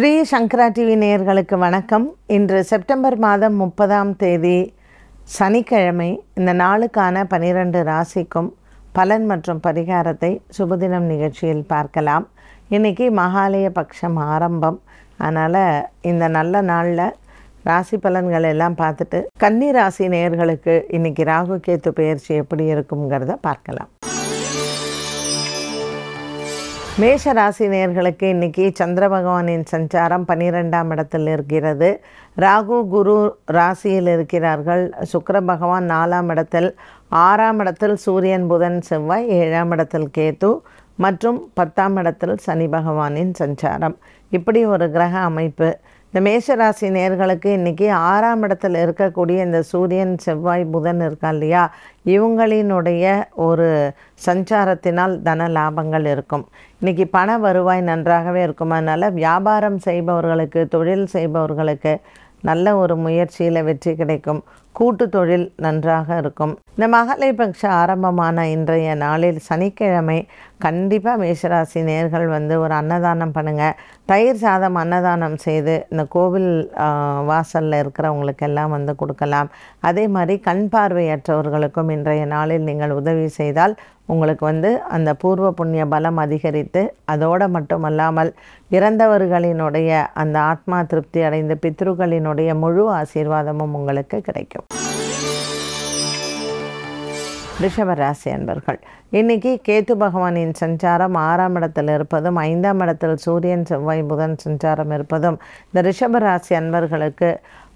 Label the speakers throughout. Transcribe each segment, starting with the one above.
Speaker 1: ஸ்ரீ சங்கரா TV நேயர்களுக்கு வணக்கம் இன்று செப்டம்பர் மாதம் முப்பதாம் தேதி சனிக்கிழமை இந்த நாளுக்கான பனிரெண்டு ராசிக்கும் பலன் மற்றும் பரிகாரத்தை சுபதினம் நிகழ்ச்சியில் பார்க்கலாம் இன்றைக்கி மகாலய பட்சம் ஆரம்பம் அதனால் இந்த நல்ல நாளில் ராசி பலன்கள் எல்லாம் பார்த்துட்டு கன்னி ராசி நேயர்களுக்கு இன்றைக்கி ராகு கேத்து பயிற்சி எப்படி இருக்குங்கிறத பார்க்கலாம் ராசி நேர்களுக்கு இன்றைக்கி சந்திர பகவானின் சஞ்சாரம் பன்னிரெண்டாம் இடத்தில் இருக்கிறது ராகு குரு ராசியில் இருக்கிறார்கள் சுக்கர பகவான் நாலாம் இடத்தில் ஆறாம் இடத்தில் சூரியன் புதன் செவ்வாய் ஏழாம் இடத்தில் கேத்து மற்றும் பத்தாம் இடத்தில் சனி பகவானின் சஞ்சாரம் இப்படி ஒரு கிரக அமைப்பு இந்த மேஷராசி நேர்களுக்கு இன்றைக்கி ஆறாம் இடத்துல இருக்கக்கூடிய இந்த சூரியன் செவ்வாய் புதன் இருக்கா இல்லையா இவங்களினுடைய ஒரு சஞ்சாரத்தினால் தன லாபங்கள் இருக்கும் இன்றைக்கி பண வருவாய் நன்றாகவே இருக்கும் அதனால் வியாபாரம் செய்பவர்களுக்கு தொழில் செய்பவர்களுக்கு நல்ல ஒரு முயற்சியில் வெற்றி கிடைக்கும் கூட்டு தொழில் நன்றாக இருக்கும் இந்த பட்ச ஆரம்பமான இன்றைய நாளில் சனிக்கிழமை கண்டிப்பாக மேஷராசி நேர்கள் வந்து ஒரு அன்னதானம் பண்ணுங்கள் தயிர் சாதம் அன்னதானம் செய்து இந்த கோவில் வாசலில் இருக்கிறவங்களுக்கெல்லாம் வந்து கொடுக்கலாம் அதே மாதிரி கண் பார்வையற்றவர்களுக்கும் இன்றைய நாளில் நீங்கள் உதவி செய்தால் உங்களுக்கு வந்து அந்த பூர்வ புண்ணிய பலம் அதிகரித்து அதோடு மட்டுமல்லாமல் இறந்தவர்களினுடைய அந்த ஆத்மா திருப்தி அடைந்த பித்ருக்களினுடைய முழு ஆசீர்வாதமும் உங்களுக்கு கிடைக்கும் ரிஷபராசி அன்பர்கள் இன்றைக்கி கேத்து பகவானின் சஞ்சாரம் ஆறாம் இடத்தில் இருப்பதும் ஐந்தாம் இடத்தில் சூரியன் செவ்வாய் புதன் சஞ்சாரம் இருப்பதும் இந்த ரிஷபராசி அன்பர்களுக்கு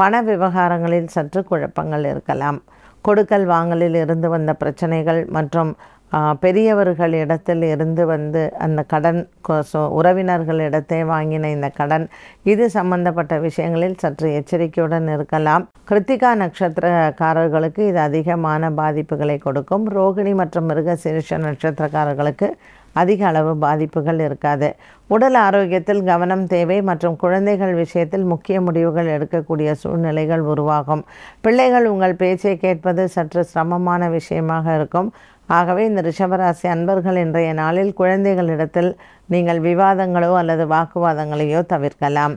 Speaker 1: பண விவகாரங்களில் சற்று குழப்பங்கள் இருக்கலாம் கொடுக்கல் வாங்கலில் இருந்து வந்த பிரச்சனைகள் மற்றும் பெரியவர்கள் இடத்தில் இருந்து வந்து அந்த கடன் உறவினர்கள் இடத்தை வாங்கின இந்த கடன் இது சம்பந்தப்பட்ட விஷயங்களில் சற்று எச்சரிக்கையுடன் இருக்கலாம் கிருத்திகா நட்சத்திரக்காரர்களுக்கு இது அதிகமான பாதிப்புகளை கொடுக்கும் ரோகிணி மற்றும் மிருக சீரிஷ நட்சத்திரக்காரர்களுக்கு அதிக அளவு பாதிப்புகள் இருக்காது உடல் ஆரோக்கியத்தில் கவனம் தேவை மற்றும் குழந்தைகள் விஷயத்தில் முக்கிய முடிவுகள் எடுக்கக்கூடிய சூழ்நிலைகள் உருவாகும் பிள்ளைகள் உங்கள் பேச்சை கேட்பது சற்று சிரமமான விஷயமாக இருக்கும் ஆகவே இந்த ரிஷபராசி அன்பர்கள் இன்றைய நாளில் குழந்தைகளிடத்தில் நீங்கள் விவாதங்களோ அல்லது வாக்குவாதங்களையோ தவிர்க்கலாம்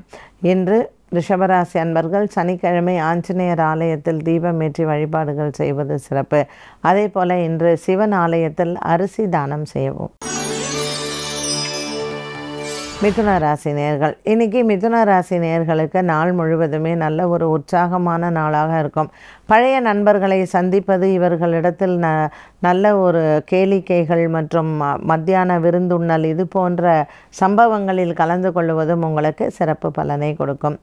Speaker 1: இன்று ரிஷபராசி அன்பர்கள் சனிக்கிழமை ஆஞ்சநேயர் ஆலயத்தில் தீபம் ஏற்றி வழிபாடுகள் செய்வது சிறப்பு அதே போல இன்று சிவன் ஆலயத்தில் அரிசி தானம் செய்யவும் மிதுன ராசி நேர்கள் இன்றைக்கி மிதுன ராசி நேர்களுக்கு நாள் முழுவதுமே நல்ல ஒரு உற்சாகமான நாளாக இருக்கும் பழைய நண்பர்களை சந்திப்பது இவர்களிடத்தில் ந நல்ல ஒரு கேளிக்கைகள் மற்றும் மத்தியான விருந்துண்ணல் இது போன்ற சம்பவங்களில் கலந்து கொள்வதும் உங்களுக்கு சிறப்பு பலனை கொடுக்கும்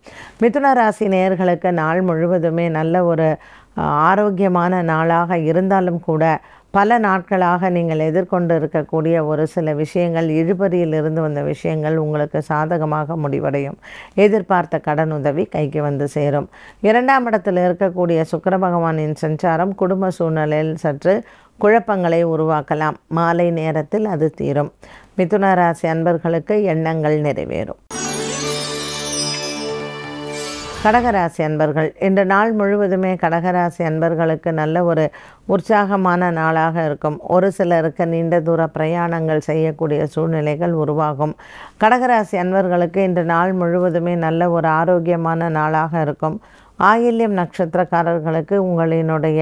Speaker 1: மிதுன ராசி நேர்களுக்கு நாள் முழுவதுமே நல்ல ஒரு ஆரோக்கியமான நாளாக இருந்தாலும் கூட பல நாட்களாக நீங்கள் எதிர்கொண்டு இருக்கக்கூடிய ஒரு சில விஷயங்கள் இழுபறியிலிருந்து வந்த விஷயங்கள் உங்களுக்கு சாதகமாக முடிவடையும் எதிர்பார்த்த கடன் உதவி கைக்கு வந்து சேரும் இரண்டாம் இடத்தில் இருக்கக்கூடிய சுக்கர பகவானின் சஞ்சாரம் குடும்ப சூழ்நிலையில் சற்று குழப்பங்களை உருவாக்கலாம் மாலை நேரத்தில் அது தீரும் மிதுன ராசி அன்பர்களுக்கு எண்ணங்கள் நிறைவேறும் கடகராசி அன்பர்கள் இந்த நாள் முழுவதுமே கடகராசி அன்பர்களுக்கு நல்ல ஒரு உற்சாகமான நாளாக இருக்கும் ஒரு சிலருக்கு நீண்ட தூர பிரயாணங்கள் செய்யக்கூடிய சூழ்நிலைகள் உருவாகும் கடகராசி அன்பர்களுக்கு இந்த நாள் முழுவதுமே நல்ல ஒரு ஆரோக்கியமான நாளாக இருக்கும் ஆயில்யம் நட்சத்திரக்காரர்களுக்கு உங்களினுடைய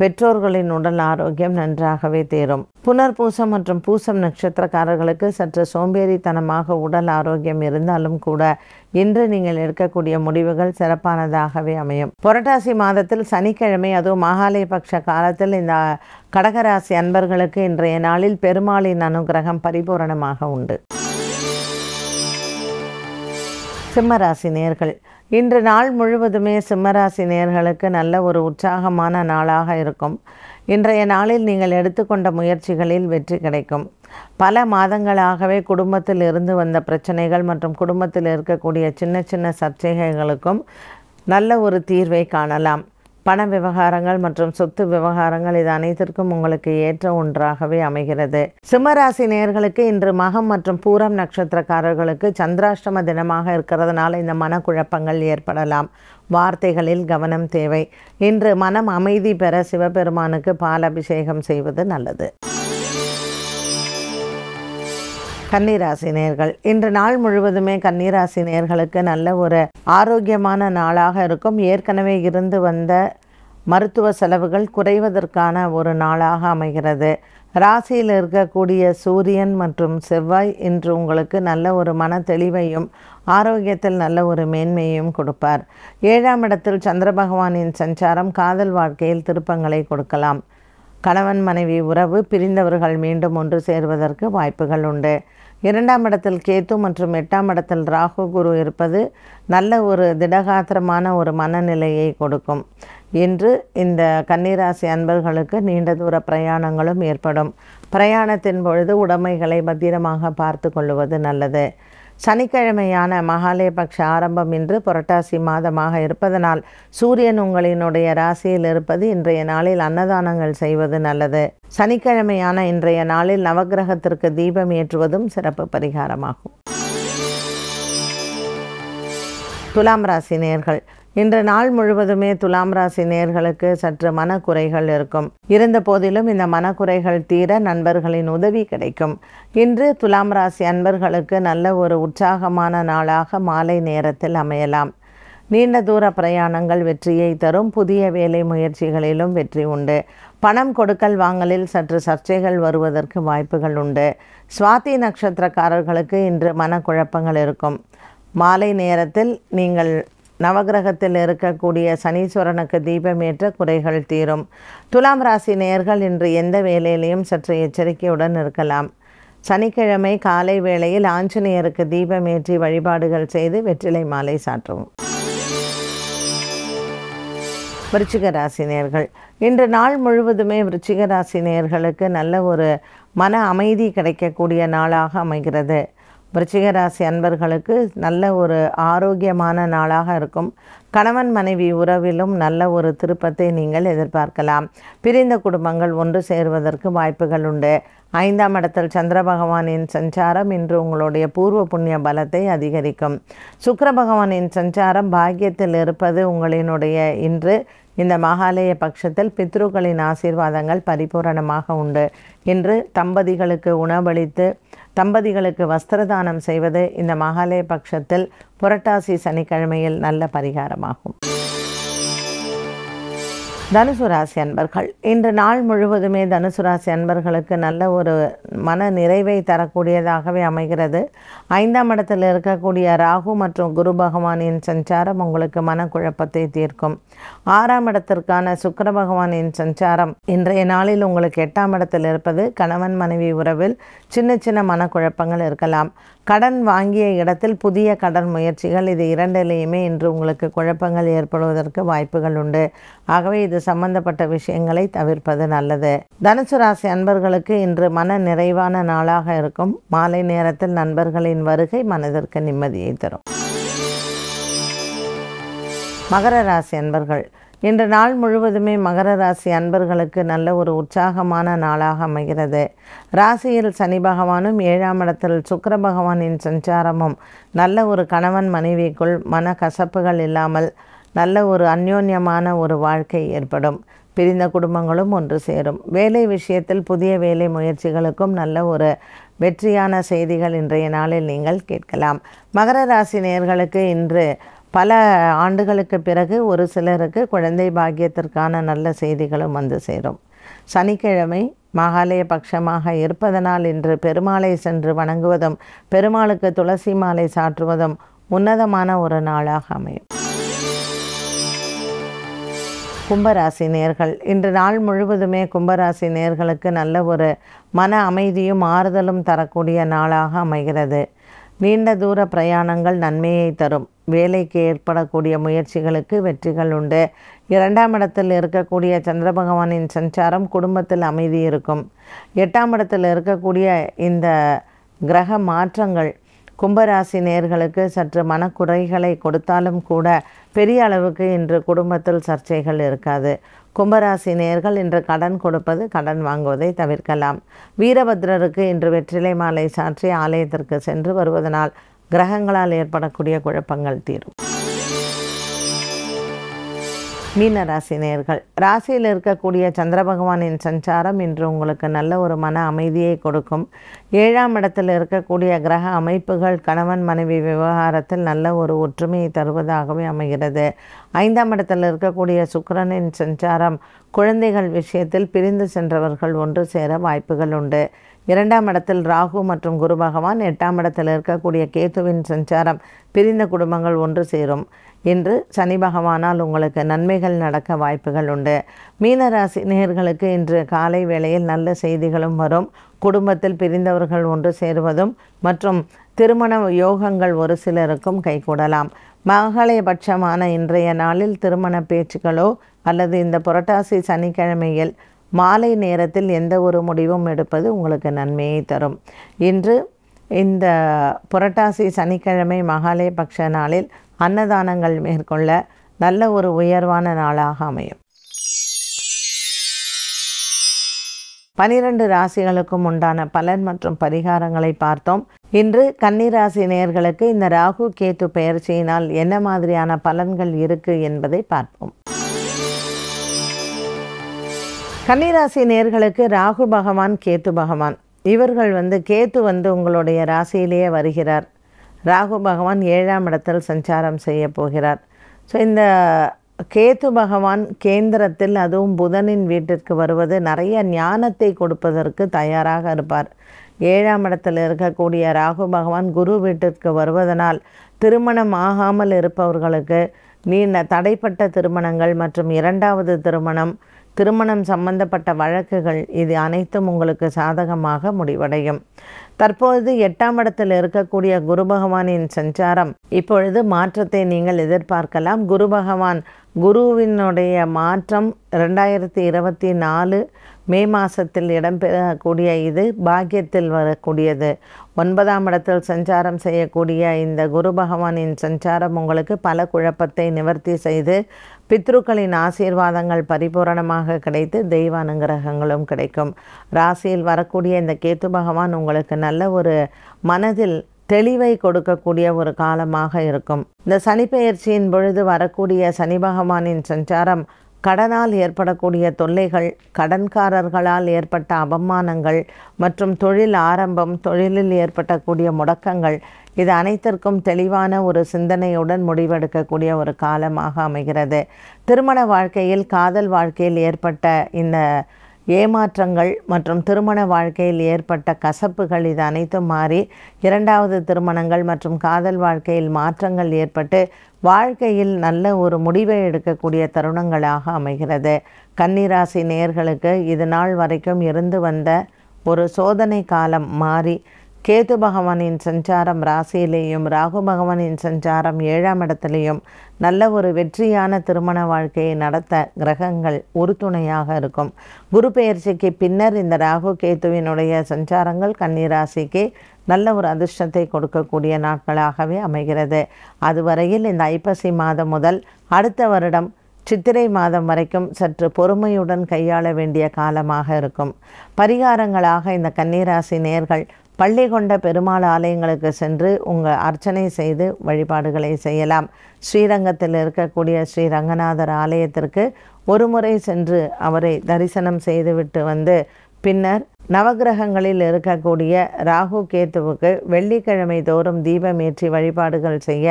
Speaker 1: பெற்றோர்களின் உடல் ஆரோக்கியம் நன்றாகவே தேரும் புனர்பூசம் மற்றும் பூசம் நட்சத்திரக்காரர்களுக்கு சற்று சோம்பேறித்தனமாக உடல் ஆரோக்கியம் இருந்தாலும் கூட இன்று நீங்கள் எடுக்கக்கூடிய முடிவுகள் சிறப்பானதாகவே அமையும் புரட்டாசி மாதத்தில் சனிக்கிழமை அதுவும் மகாலய பட்ச காலத்தில் இந்த கடகராசி அன்பர்களுக்கு இன்றைய நாளில் பெருமாளின் அனுகிரகம் பரிபூரணமாக உண்டு சிம்மராசி நேர்கள் இன்று நாள் முழுவதுமே சிம்மராசி நேர்களுக்கு நல்ல ஒரு உற்சாகமான நாளாக இருக்கும் இன்றைய நாளில் நீங்கள் எடுத்துக்கொண்ட முயற்சிகளில் வெற்றி கிடைக்கும் பல மாதங்களாகவே குடும்பத்தில் இருந்து வந்த பிரச்சனைகள் மற்றும் குடும்பத்தில் இருக்கக்கூடிய சின்ன சின்ன சர்ச்சைகளுக்கும் நல்ல ஒரு தீர்வை காணலாம் பண விவகாரங்கள் மற்றும் சொத்து விவகாரங்கள் இது அனைத்திற்கும் உங்களுக்கு ஏற்ற ஒன்றாகவே அமைகிறது சிம்மராசி நேர்களுக்கு இன்று மகம் மற்றும் பூரம் நட்சத்திரக்காரர்களுக்கு சந்திராஷ்டம தினமாக இருக்கிறதுனால இந்த மனக்குழப்பங்கள் ஏற்படலாம் வார்த்தைகளில் கவனம் தேவை இன்று மனம் அமைதி பெற சிவபெருமானுக்கு பால் அபிஷேகம் செய்வது நல்லது கன்னிராசி நேர்கள் இன்று நாள் முழுவதுமே கன்னிராசி நேர்களுக்கு நல்ல ஒரு ஆரோக்கியமான நாளாக இருக்கும் ஏற்கனவே இருந்து வந்த மருத்துவ செலவுகள் குறைவதற்கான ஒரு நாளாக அமைகிறது ராசியில் இருக்கக்கூடிய சூரியன் மற்றும் செவ்வாய் இன்று உங்களுக்கு நல்ல ஒரு மன தெளிவையும் ஆரோக்கியத்தில் நல்ல ஒரு மேன்மையும் கொடுப்பார் ஏழாம் இடத்தில் சந்திர பகவானின் சஞ்சாரம் காதல் வாழ்க்கையில் திருப்பங்களை கொடுக்கலாம் கணவன் மனைவி உறவு பிரிந்தவர்கள் மீண்டும் ஒன்று சேர்வதற்கு வாய்ப்புகள் உண்டு இரண்டாம் இடத்தில் கேத்து மற்றும் எட்டாம் இடத்தில் ராகு குரு இருப்பது நல்ல ஒரு திடகாத்திரமான ஒரு மனநிலையை கொடுக்கும் இன்று இந்த கன்னிராசி அன்பர்களுக்கு நீண்ட தூர பிரயாணங்களும் ஏற்படும் பிரயாணத்தின் பொழுது உடைமைகளை பத்திரமாக பார்த்து கொள்வது நல்லது சனிக்கிழமையான மகாலயபக்ஷ ஆரம்பம் இன்று புரட்டாசி மாதமாக இருப்பதனால் சூரியன் உங்களினுடைய ராசியில் இருப்பது இன்றைய நாளில் அன்னதானங்கள் செய்வது நல்லது சனிக்கிழமையான இன்றைய நாளில் நவகிரகத்திற்கு தீபம் ஏற்றுவதும் சிறப்பு பரிகாரமாகும் துலாம் ராசி நேர்கள் இன்று நாள் முழுவதுமே துலாம் ராசி நேர்களுக்கு சற்று மனக்குறைகள் இருக்கும் இருந்த போதிலும் இந்த மனக்குறைகள் தீர நண்பர்களின் உதவி கிடைக்கும் இன்று துலாம் ராசி அன்பர்களுக்கு நல்ல ஒரு உற்சாகமான நாளாக மாலை நேரத்தில் அமையலாம் நீண்ட தூர பிரயாணங்கள் வெற்றியை தரும் புதிய வேலை முயற்சிகளிலும் வெற்றி உண்டு பணம் கொடுக்கல் வாங்கலில் சற்று சர்ச்சைகள் வருவதற்கு வாய்ப்புகள் உண்டு சுவாதி நட்சத்திரக்காரர்களுக்கு இன்று மனக்குழப்பங்கள் இருக்கும் மாலை நேரத்தில் நீங்கள் நவகிரகத்தில் இருக்கக்கூடிய சனீஸ்வரனுக்கு தீபம் ஏற்ற குறைகள் தீரும் துலாம் ராசி நேர்கள் இன்று எந்த வேலையிலையும் சற்று எச்சரிக்கையுடன் இருக்கலாம் சனிக்கிழமை காலை வேளையில் ஆஞ்சநேயருக்கு தீபம் ஏற்றி வழிபாடுகள் செய்து வெற்றிலை மாலை சாற்றவும் விருச்சிக ராசினியர்கள் இன்று நாள் முழுவதுமே விருச்சிக ராசினியர்களுக்கு நல்ல ஒரு மன அமைதி கிடைக்கக்கூடிய நாளாக அமைகிறது விருச்சிகராசி அன்பர்களுக்கு நல்ல ஒரு ஆரோக்கியமான நாளாக இருக்கும் கணவன் மனைவி உறவிலும் நல்ல ஒரு திருப்பத்தை நீங்கள் எதிர்பார்க்கலாம் பிரிந்த குடும்பங்கள் ஒன்று சேருவதற்கு வாய்ப்புகள் உண்டு ஐந்தாம் இடத்தில் சந்திர பகவானின் சஞ்சாரம் இன்று உங்களுடைய பூர்வ புண்ணிய பலத்தை அதிகரிக்கும் சுக்கர பகவானின் சஞ்சாரம் பாக்கியத்தில் இருப்பது உங்களினுடைய இன்று இந்த மகாலய பட்சத்தில் பித்ருக்களின் ஆசீர்வாதங்கள் பரிபூரணமாக உண்டு இன்று தம்பதிகளுக்கு உணவளித்து தம்பதிகளுக்கு வஸ்திரதானம் செய்வது இந்த மகாலய பட்சத்தில் புரட்டாசி சனிக்கிழமையில் நல்ல பரிகாரமாகும் தனுசு ராசி அன்பர்கள் இன்று நாள் முழுவதுமே தனுசு ராசி அன்பர்களுக்கு நல்ல ஒரு மன நிறைவை தரக்கூடியதாகவே அமைகிறது ஐந்தாம் இடத்தில் இருக்கக்கூடிய ராகு மற்றும் குரு பகவானின் சஞ்சாரம் உங்களுக்கு மனக்குழப்பத்தை தீர்க்கும் ஆறாம் இடத்திற்கான சுக்கர பகவானின் சஞ்சாரம் இன்றைய நாளில் உங்களுக்கு எட்டாம் இடத்தில் இருப்பது கணவன் மனைவி உறவில் சின்ன சின்ன மனக்குழப்பங்கள் இருக்கலாம் கடன் வாங்கிய இடத்தில் புதிய கடன் முயற்சிகள் இது இரண்டிலேயுமே இன்று உங்களுக்கு குழப்பங்கள் ஏற்படுவதற்கு வாய்ப்புகள் உண்டு ஆகவே இது சம்பந்தப்பட்ட விஷயங்களை தவிர்ப்பது நல்லது தனுசு ராசி அன்பர்களுக்கு இன்று மன நிறைவான நாளாக இருக்கும் மாலை நேரத்தில் நண்பர்களின் வருகை மனதிற்கு நிம்மதியை தரும் மகர ராசி அன்பர்கள் இன்று நாள் முழுவதுமே மகர ராசி அன்பர்களுக்கு நல்ல ஒரு உற்சாகமான நாளாக அமைகிறது ராசியில் சனி பகவானும் ஏழாம் இடத்தில் சுக்கர பகவானின் சஞ்சாரமும் நல்ல ஒரு கணவன் மனைவிக்குள் மன கசப்புகள் இல்லாமல் நல்ல ஒரு அந்யோன்யமான ஒரு வாழ்க்கை ஏற்படும் பிரிந்த குடும்பங்களும் ஒன்று சேரும் வேலை விஷயத்தில் புதிய வேலை முயற்சிகளுக்கும் நல்ல ஒரு வெற்றியான செய்திகள் இன்றைய நாளில் நீங்கள் கேட்கலாம் மகர ராசி நேர்களுக்கு இன்று பல ஆண்டுகளுக்கு பிறகு ஒரு சிலருக்கு குழந்தை பாக்கியத்திற்கான நல்ல செய்திகளும் வந்து சேரும் சனிக்கிழமை மகாலய பட்சமாக இருப்பதனால் இன்று பெருமாளை சென்று வணங்குவதும் பெருமாளுக்கு துளசி மாலை சாற்றுவதும் உன்னதமான ஒரு நாளாக அமையும் கும்பராசி நேர்கள் இன்று நாள் முழுவதுமே கும்பராசி நேர்களுக்கு நல்ல ஒரு மன அமைதியும் ஆறுதலும் தரக்கூடிய நாளாக அமைகிறது நீண்ட தூர பிரயாணங்கள் நன்மையை தரும் வேலைக்கு ஏற்படக்கூடிய முயற்சிகளுக்கு வெற்றிகள் உண்டு இரண்டாம் இடத்தில் இருக்கக்கூடிய சந்திர பகவானின் சஞ்சாரம் குடும்பத்தில் அமைதி இருக்கும் எட்டாம் இடத்தில் இருக்கக்கூடிய இந்த கிரக மாற்றங்கள் கும்பராசி நேர்களுக்கு சற்று மனக்குறைகளை கொடுத்தாலும் கூட பெரிய அளவுக்கு இன்று குடும்பத்தில் சர்ச்சைகள் இருக்காது கும்பராசி நேர்கள் இன்று கடன் கொடுப்பது கடன் வாங்குவதை தவிர்க்கலாம் வீரபத்ரருக்கு இன்று வெற்றிலை மாலை சாற்றி ஆலயத்திற்கு சென்று வருவதனால் கிரகங்களால் ஏற்படக்கூடிய குழப்பங்கள் தீரும் மீன ராசி நேர்கள் ராசியில் இருக்கக்கூடிய சந்திர பகவானின் சஞ்சாரம் இன்று உங்களுக்கு நல்ல ஒரு மன அமைதியை கொடுக்கும் ஏழாம் இடத்தில் இருக்கக்கூடிய கிரக அமைப்புகள் கணவன் மனைவி விவகாரத்தில் நல்ல ஒரு ஒற்றுமையை தருவதாகவே அமைகிறது ஐந்தாம் இடத்தில் இருக்கக்கூடிய சுக்கரனின் சஞ்சாரம் குழந்தைகள் விஷயத்தில் பிரிந்து சென்றவர்கள் ஒன்று சேர வாய்ப்புகள் உண்டு இரண்டாம் இடத்தில் ராகு மற்றும் குரு பகவான் எட்டாம் இடத்தில் இருக்கக்கூடிய கேத்துவின் சஞ்சாரம் பிரிந்த குடும்பங்கள் ஒன்று சேரும் இன்று சனி பகவானால் உங்களுக்கு நன்மைகள் நடக்க வாய்ப்புகள் உண்டு மீனராசி நேர்களுக்கு இன்று காலை வேளையில் நல்ல செய்திகளும் வரும் குடும்பத்தில் பிரிந்தவர்கள் ஒன்று சேருவதும் மற்றும் திருமண யோகங்கள் ஒரு சிலருக்கும் கைகூடலாம் மகளபட்சமான இன்றைய நாளில் திருமண பேச்சுக்களோ அல்லது இந்த புரட்டாசி சனிக்கிழமையில் மாலை நேரத்தில் எந்த ஒரு முடிவும் எடுப்பது உங்களுக்கு நன்மையை தரும் இன்று இந்த புரட்டாசி சனிக்கிழமை மகாலய பக்ஷ நாளில் அன்னதானங்கள் மேற்கொள்ள நல்ல ஒரு உயர்வான நாளாக அமையும் பனிரெண்டு ராசிகளுக்கும் உண்டான பலன் மற்றும் பரிகாரங்களை பார்த்தோம் இன்று கன்னிராசி நேர்களுக்கு இந்த ராகு கேத்து பயிற்சியினால் என்ன மாதிரியான பலன்கள் இருக்கு என்பதை பார்ப்போம் கன்னிராசி நேர்களுக்கு ராகு பகவான் கேத்து பகவான் இவர்கள் வந்து கேத்து வந்து உங்களுடைய ராசியிலேயே வருகிறார் ராகு பகவான் ஏழாம் இடத்தில் சஞ்சாரம் செய்ய போகிறார் ஸோ இந்த கேத்து பகவான் கேந்திரத்தில் அதுவும் புதனின் வீட்டிற்கு வருவது நிறைய ஞானத்தை கொடுப்பதற்கு தயாராக இருப்பார் ஏழாம் இடத்தில் இருக்கக்கூடிய ராகு பகவான் குரு வீட்டிற்கு வருவதனால் திருமணம் ஆகாமல் இருப்பவர்களுக்கு நீண்ட தடைப்பட்ட திருமணங்கள் மற்றும் இரண்டாவது திருமணம் திருமணம் சம்பந்தப்பட்ட வழக்குகள் இது அனைத்தும் உங்களுக்கு சாதகமாக முடிவடையும் தற்பொழுது எட்டாம் இடத்தில் இருக்கக்கூடிய குரு பகவானின் சஞ்சாரம் இப்பொழுது மாற்றத்தை நீங்கள் எதிர்பார்க்கலாம் குரு பகவான் குருவினுடைய மாற்றம் ரெண்டாயிரத்தி இருபத்தி நாலு மே மாதத்தில் இடம்பெறக்கூடிய இது பாக்கியத்தில் வரக்கூடியது ஒன்பதாம் இடத்தில் சஞ்சாரம் செய்யக்கூடிய இந்த குரு பகவானின் சஞ்சாரம் உங்களுக்கு பல குழப்பத்தை நிவர்த்தி செய்து பித்ருக்களின் ஆசீர்வாதங்கள் பரிபூரணமாக கிடைத்து தெய்வ அனுகிரகங்களும் கிடைக்கும் ராசியில் வரக்கூடிய இந்த கேத்து பகவான் உங்களுக்கு நல்ல ஒரு மனதில் தெளிவை கொடுக்கக்கூடிய ஒரு காலமாக இருக்கும் இந்த சனிப்பெயர்ச்சியின் பொழுது வரக்கூடிய சனி பகவானின் சஞ்சாரம் கடனால் ஏற்படக்கூடிய தொல்லைகள் கடன்காரர்களால் ஏற்பட்ட அவமானங்கள் மற்றும் தொழில் ஆரம்பம் தொழிலில் ஏற்பட்டக்கூடிய முடக்கங்கள் இது அனைத்திற்கும் தெளிவான ஒரு சிந்தனையுடன் முடிவெடுக்கக்கூடிய ஒரு காலமாக அமைகிறது திருமண வாழ்க்கையில் காதல் வாழ்க்கையில் ஏற்பட்ட இந்த ஏமாற்றங்கள் மற்றும் திருமண வாழ்க்கையில் ஏற்பட்ட கசப்புகள் இது அனைத்தும் மாறி இரண்டாவது திருமணங்கள் மற்றும் காதல் வாழ்க்கையில் மாற்றங்கள் ஏற்பட்டு வாழ்க்கையில் நல்ல ஒரு முடிவை எடுக்கக்கூடிய தருணங்களாக அமைகிறது கன்னிராசி நேர்களுக்கு இது நாள் வரைக்கும் இருந்து வந்த ஒரு சோதனை காலம் மாறி கேது பகவானின் சஞ்சாரம் ராசியிலேயும் ராகு பகவானின் சஞ்சாரம் ஏழாம் இடத்துலையும் நல்ல ஒரு வெற்றியான திருமண வாழ்க்கையை நடத்த கிரகங்கள் உறுதுணையாக இருக்கும் குரு பெயர்ச்சிக்கு பின்னர் இந்த ராகு கேத்துவினுடைய சஞ்சாரங்கள் கன்னிராசிக்கு நல்ல ஒரு அதிர்ஷ்டத்தை கொடுக்கக்கூடிய நாட்களாகவே அமைகிறது அதுவரையில் இந்த ஐப்பசி மாதம் முதல் அடுத்த வருடம் சித்திரை மாதம் வரைக்கும் சற்று பொறுமையுடன் கையாள வேண்டிய காலமாக இருக்கும் பரிகாரங்களாக இந்த கன்னிராசி நேர்கள் பள்ளி கொண்ட பெருமாள் ஆலயங்களுக்கு சென்று உங்கள் அர்ச்சனை செய்து வழிபாடுகளை செய்யலாம் ஸ்ரீரங்கத்தில் இருக்கக்கூடிய ஸ்ரீ ரங்கநாதர் ஆலயத்திற்கு ஒரு முறை சென்று அவரை தரிசனம் செய்துவிட்டு வந்து பின்னர் நவகிரகங்களில் இருக்கக்கூடிய ராகு கேத்துவுக்கு வெள்ளிக்கிழமை தோறும் தீபமேற்றி வழிபாடுகள் செய்ய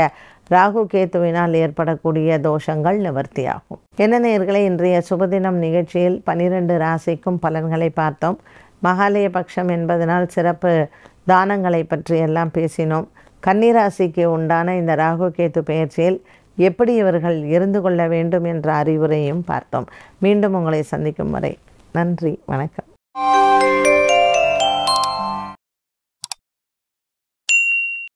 Speaker 1: ராகு கேத்துவினால் ஏற்படக்கூடிய தோஷங்கள் நிவர்த்தியாகும் என்ன நேர்களை இன்றைய சுபதினம் நிகழ்ச்சியில் பனிரெண்டு ராசிக்கும் பலன்களை பார்த்தோம் மகாலய பட்சம் என்பதனால் சிறப்பு தானங்களை பற்றி எல்லாம் பேசினோம் கன்னிராசிக்கு உண்டான இந்த ராகு கேத்து பயிற்சியில் எப்படி இவர்கள் இருந்து கொள்ள வேண்டும் என்ற அறிவுரையும் பார்த்தோம் மீண்டும் உங்களை சந்திக்கும் வரை நன்றி
Speaker 2: வணக்கம்